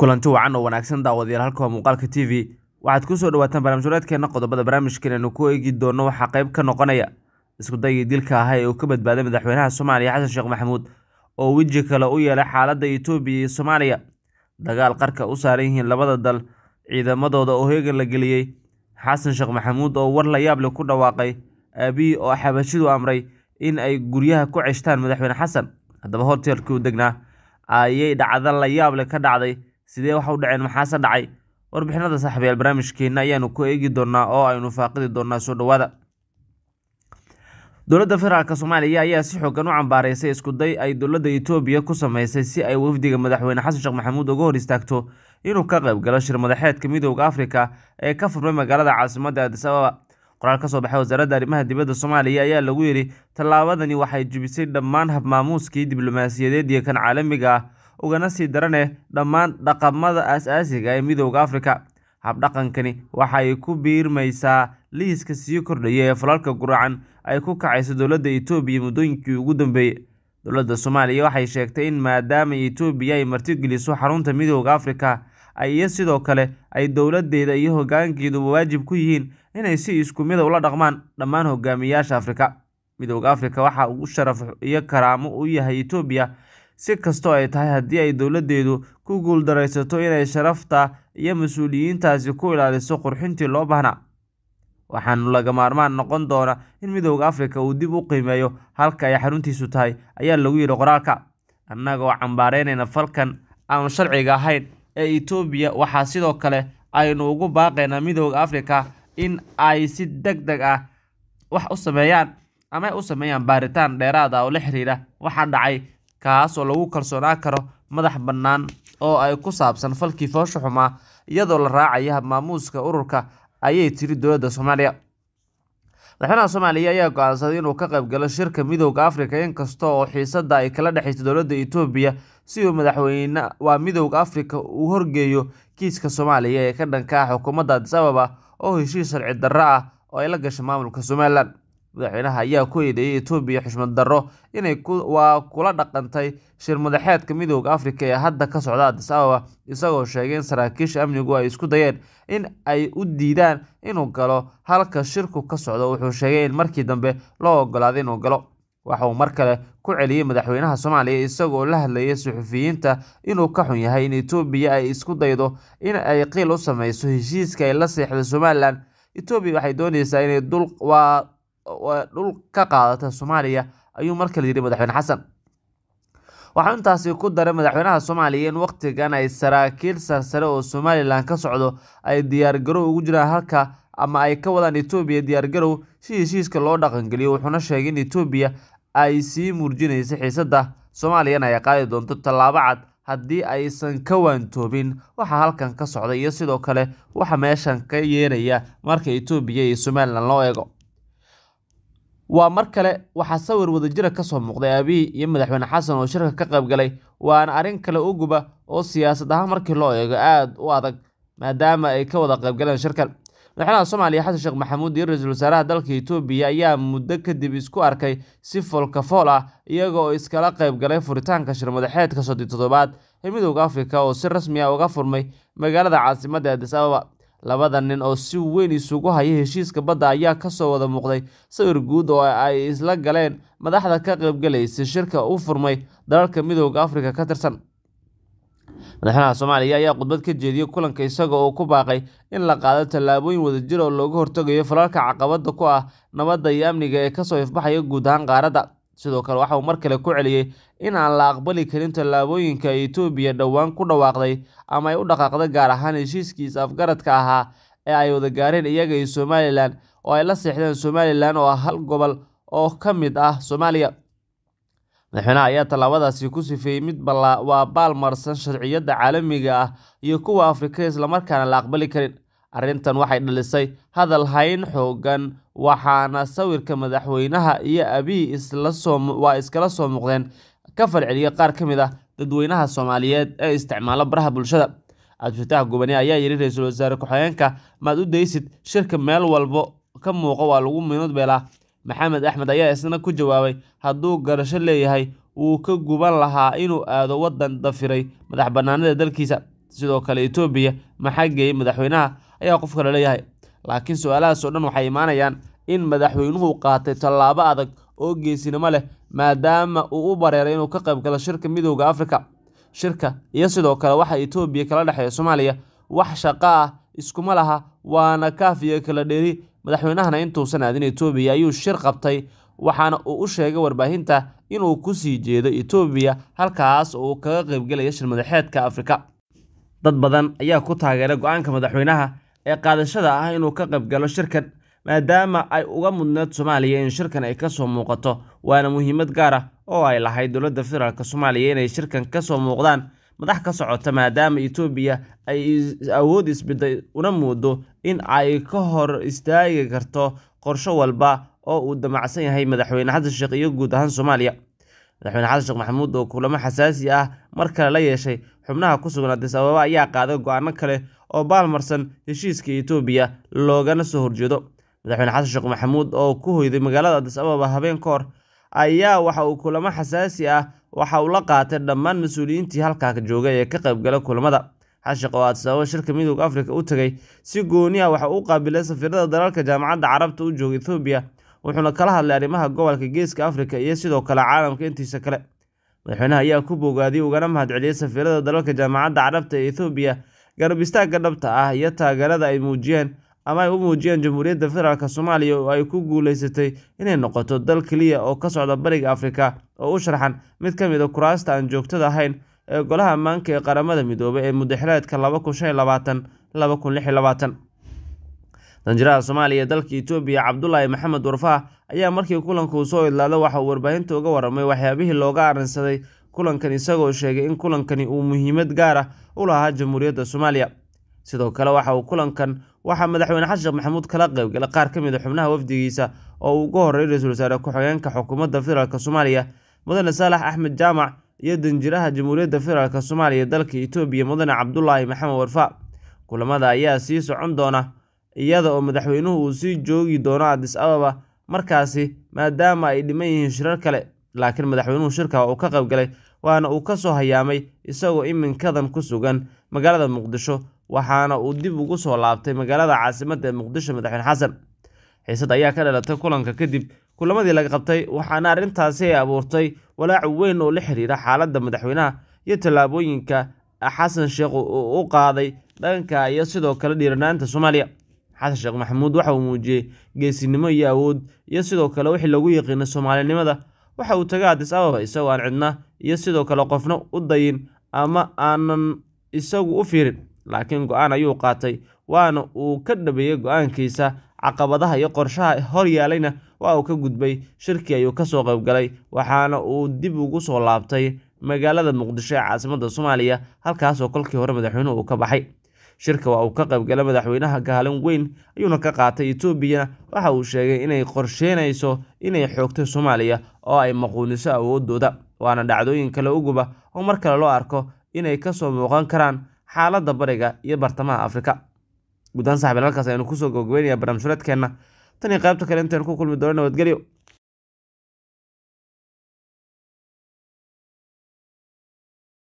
kulanti wacan oo wanaagsan daawadayaal halka waa muuqaalka t v waxaad kusoo dhawaataan wareedkeenna qodobada barnaamijkan aynu ku eegi doono waxaa qayb ka noqonaya iskudayii dilka ahaa ee uu ka badbaaday madaxweynaha soomaaliya xasan sheekh maxamuud oo weji kale u yeelay xaaladda etoobiya iyo soomaaliya dagaal qarka u saaran yihiin labada dal ciidamadooda oo heegan la geliyey xasan sheekh maxamuud oo war la yaable ku dhawaaqay aabihii oo xabashidu amray in ay guryaha ku ceshtaan madaxweyne xasan haddaba horteelkii u degnaa ayay dhacda la yaable ka dhacday sidee wax u dhaceen maxaase dhacay warbixinada saaxiibayaal barnaamijkeenna ayaanu ku eegi doonaa oo aynu faaqidi doonaa soo dhowaada dowladda federaalk soomaaliya ayaa si xoogan u cambaaraysay iskuday ay dowladda etoobiya ku samaysay si ay wafdiga madaxweyne xasan sheekh maxamuud uga hor istaagto inuu ka qayb galo shir madaxeedka midooda afrika ee ka furmay magaalada caasimada adis ababa qoraal ka soo baxay wasaaradda arrimaha dibadda soomaaliya ayaa lagu yidhi tallaabadani waxay jibisay dhammaan habmaamuuskii diblomaasiyadeed iyo kan caalamiga ah ugana sii daraneh dhammaan dhaqamada aasaasiga ee midooda afrika habdhaqankani waxa ay ku biirmaysaa liiska sii kordhaya ee falalka guracan ay ku kacayso dowladda itoobiya muddooyinkii ugu dambeeyey dowladda soomaaliya waxay sheegtay in maadaama itoobiya ay martigeliso xarunta midooda afrika ay iyo sidoo kale ay dowladdeeda iyo hoggaankeeduba waajib ku yihiin inay si isku mida ah ula dhaqmaan dhammaan hogaamiyayaasha afrika midooda afrika waxa uu sharaf iyo karaamo u yahay etoobiya Si kastoo ay tahay, haddii ay dowladdeedu ku guuldaraysato inay sharafta iyo mas-uuliyiintaasi ku ilaaliso qurxintii loo baahnaa waxaanu laga maarmaan noqon doonaa in midowda afrika uu dib u qiimeeyo halka ay xaruntiisu tahay ayaa lagu yidhi qoraalka annagoo cambaaraynayna falkan aanu sharciga ahayn ee itoobiya waxaa sidoo kale aynu ugu baaqaynaa midowda afrika in ay si deg deg ah wax u sameeyaan ama ay u sameeyaan baaritaan dheeraada ah oo la xiriira waxaa dhacay kaasoo lagu kalsoonaa karo madax bannaan oo ay ku saabsan falkii foosha xumaa iyadoo la raacaya habmaamuuska ururka ayay tiri dowladda soomaaliya madaxweynaha soomaaliya ayaa go-aansaday inuu ka qayb galo shirka midooda afrika inkasta oo xiisada ay kala dhexeyso dowladda etoobiya si uu madaxweyne waa midooda afrika uu horgeeyo kiiska soomaaliya ee ka dhanka ah xukuumadda adis ababa oo heshiis sharci darro ah oo ay la gashay maamulka somalilan madaxweynaha ayaa ku eedeeyey etoobiya xushmad darro inay waa kula dhaqantay shir madaxeedka midooda afrika ee hadda ka socda adis ababa isagoo sheegay in saraakiisha amnigu ay isku dayeen in ay u diidaan inuu galo halka shirku ka socdo wuxuu sheegay in markii dambe loo ogolaaday inuu galo waxa uu mar kale ku celiyey madaxweynaha soomaaliya isagoo la hadlayay suxufiyiinta inuu ka xun yahay in etoobiya ay isku daydo in ay qiil u sameyso heshiiska ay la seexda somalilan etoobiya waxay doonaysaa inay dul waa dhul ka qaadata soomaaliya ayuu mar kale yidhi madaxweyne xasan waxaa intaasi ku daray madaxweynaha soomaaliya in waqtigan ay saraakiil sarsare oo somalilan ka socdo ay diyaargarow ugu jiraan halka ama ay ka wadaan etoobiya diyaargarow si heshiiska loo dhaqangeliyo wuxuuna sheegay in etoobiya ay sii muurjinaysa xiisada soomaaliyana ay qaadi doonto tallaabo cad haddii aysan ka waantoobin waxa halkan ka socda iyo sidoo kale waxa meeshan ka yeeraya marka etoobiya iyo somalilan loo eego waa mar kale waxaa sawir wadajira ka soo muuqday abiy iyo madaxweyne xasan oo shirka ka qaybgalay waana arrin kale u guba oo siyaasad ahaan markii loo eego aada u adag maadaama ay ka wada qaybgaleen shirkan madaxweynaha soomaaliya xasan sheekh maxamuud iyo ra-iisul wasaaraha dalka etoobiya ayaa muddo kadib isku arkay si fool ah iyaga oo iskala qaybgalay furitaanka shirmadaxeedka soddii toddobaad ee midooda afrika oo si rasmi ah uga furmay magaalada caasimadda adis ababa labada nin oo si weyn isugu haya heshiiska badda ayaa ka soo wada muuqday sawir guud oo ay isla galeen madaxda ka qaybgalaysa shirka u furmay dalalka midooda afrika ka tirsan madaxweynaha soomaaliya ayaa khudbad ka jeediyey kulanka isagoo oo ku baaqay in la qaado tallaabooyin wadajir oo looga hortagayo falalka caqabada ku ah nabadda iyo amniga ee kasoo ifbaxaya guud ahaan qaaradda sidoo kale waxa uu mar kale ku celiyey in aan la aqbali karin tallaabooyinka etoobiya dhowaan ku dhawaaqday ama ay u dhaqaaqday gaar ahaan heshiiskiis afgaradka ahaa ee ay wada gaareen iyaga iyo somalilan oo ay la seexdeen somalilan oo ah hal gobol oo ka mid ah soomaaliya madaxweynaha ayaa tallaabadaasi ku sifeeyey mid waa baalmarsan sharciyadda caalamiga ah iyo kuwa afrika islamarkaana la aqbali karin arrintan waxay dhalisay hadal hayn xoogan waxaana sawirka madaxweynaha iyo abiy waa iskala soo muuqdeen ka falceliya qaar ka mid ah dadweynaha soomaaliyeed ee isticmaala baraha bulshada cabdifataax gubani ayaa yidhi ra-iisul wasaare ku-xigeenka maad u daysid shirka meel walbo ka muuqo waa lagu minud beelaa maxamed axmed ayaa isna ku jawaabay hadduu garasho leeyahay wuu ka guban lahaa inuu aado waddan dafiray madax bannaanida dalkiisa sidoo kale etoobiya maxaa geeyey madaxweynaha ayaa qofka leeyahay laakiin su-aalahaasoo dhan waxay imaanayaan in madaxweynuhu qaatay tallaabo adag oo geesinimo leh maadaama uu u bareeray inuu ka qayb galo shirka midooda afrika shirka iyo sidoo kale waxa etoobiya kala dhexeeya soomaaliya wax shaqo ah iskuma laha waana kaaf iyo kala dheeri madaxweynahana intuusan aadin etoobiya ayuu shir qabtay waxaana uu u sheegay warbaahinta inuu ku sii jeedo etoobiya halkaas oo uu kaga qaybgelaya shir madaxeedka afrika dad badan ayaa ku taageeray go-aanka madaxweynaha ee qaadashada ah inuu ka qaybgalo shirkan maadaama ay uga mudneed soomaaliya in shirkan ay kasoo muuqato waana muhiimad gaar ah oo ay lahayd dowladda federaalk soomaaliya inay shirkan kasoo muuqdaan madax ka socota maadaama etoobiya ay awood isbidday una moodo in ay ka hor istaagi karto qorsho walba oo uu damacsan yahay madaxweyne xasan sheekh iyo guud ahaan soomaaliya madaxweyne xasan sheekh maxamuud oo kulamo xasaasi ah mar kale la yeeshay xubnaha ku sugan adis abaaba ayaa qaaday go-aano kale oo baalmarsan heshiiska etoobiya loogana soo horjeedo madaxweyne xasan sheekh maxamuud oo ku hoyday magaalada adis ababa habeen ka ayaa waxa uu kulamo xasaasi ah waxa uu la qaatay dhammaan mas-uuliyiintii halkaa jooga ee ka qaybgala kulamada xasan sheekh oo adis ababa shirka midowda afrika u tegay si gooni ah waxa uu qaabilay safiirada dalalka jaamacadda carabta u jooga ethoobiya wuxuuna kala hadlay arrimaha gobolka geeska afrika iyo sidoo kale caalamka intiisa kale madaxweynaha ayaa ku bogaadiyey ugana mahadceliyey safiirada dalalka jaamacadda carabta ee ethoobiya garab istaagga dhabta ah iyo taageerada ay muujiyeen ama ay u muujiyeen Jamhuuriyadda Federaalk Soomaaliya oo ay ku guulaysatay inay noqoto dal keliya oo ka socda Bariga Afrika oo u sharxan mid ka mid ah kuraasta aan joogtada ahayn ee golaha ammaanka ee qaramada midoobay ee mudaxiraadka laba kun danjiraha soomaaliya dalka etoobiya cabdulaahi maxamed warfaah ayaa markii kulanku soo idlaaday waxa uu warbaahinta uga waramay waxyaabihii looga arrinsaday kulankan isagoo sheegay in kulankani uu muhiimad gaar ah u lahaa jamhuuriyadda soomaaliya sidoo kale waxa uu kulankan waxaa madaxweyne xashan maxamuud kala qaybgalay qaar ka mid a ah xubnaha wafdigiisa oo uu uga horreeyay ra-iisul wasaare ku-xigeenka xukuumadda federaalk soomaaliya mudane saalax axmed jaamac iyo danjiraha jamhuuriyadda federaalk soomaaliya dalka etoobiya mudane cabdulaahi maxamed warfa kulamada ayaa sii socon doona iyada oo madaxweynuhu uu sii joogi doono adis ababa markaasi maadaama ay dhiman yihiin shirar kale laakiin madaxweynuhu shirka uu ka qaybgalay waana uu ka soo hayaamay isagoo iminkadan ku sugan magaalada muqdisho waxaana uu dib ugu soo laabtay magaalada caasimadda ee muqdisho madaxweyne xasan xiisad ayaa ka dhalatay kulanka kadib kulamadii laga qabtay waxaana arrintaasi ay abuurtay walaac weyn oo la xiriira xaaladda madaxweynaha iyo tallaabooyinka xasan sheekh uu u qaaday dhanka iyo sidoo kale dhiiranaanta soomaaliya xasan sheekh maxamuud waxa uu muujiyey geesinimo iyo awood iyo sidoo kale wixii lagu yaqiinay soomaalinimada waxa uu tegay addis ababa isagoo aan cidna iyo sidoo kale qofna u dayin ama aanan isagu u fiirin laakiin go-aan ayuu qaatay waana uu ka dhabeeyey go'aankiisa caqabadaha iyo qorshaha hor yaalayna waa uu ka gudbay shirkii ayuu ka soo qaybgalay waxaana uu dib ugu soo laabtay magaalada muqdisho ee caasimadda soomaaliya halkaasoo kolkii hore madaxweynuhu uu ka baxay shirka waa uu ka qaybgala madaxweynaha gaalin weyn ayuuna ka qaatay etoobiya waxa uu sheegay inay qorsheynayso inay xoogto soomaaliya oo ay maquuniso awooddooda waana dhacdooyin kale u guba oo mar kale loo arko inay ka soo muuqan karaan xaaladda bariga iyo bartamaha afrika gudahaan saxbiil halkaas aynu kusoo gobgabeynaya barnaamijhureedkeenna tan iyo qaybta kale intayn ku kulmi doono nabadgelyo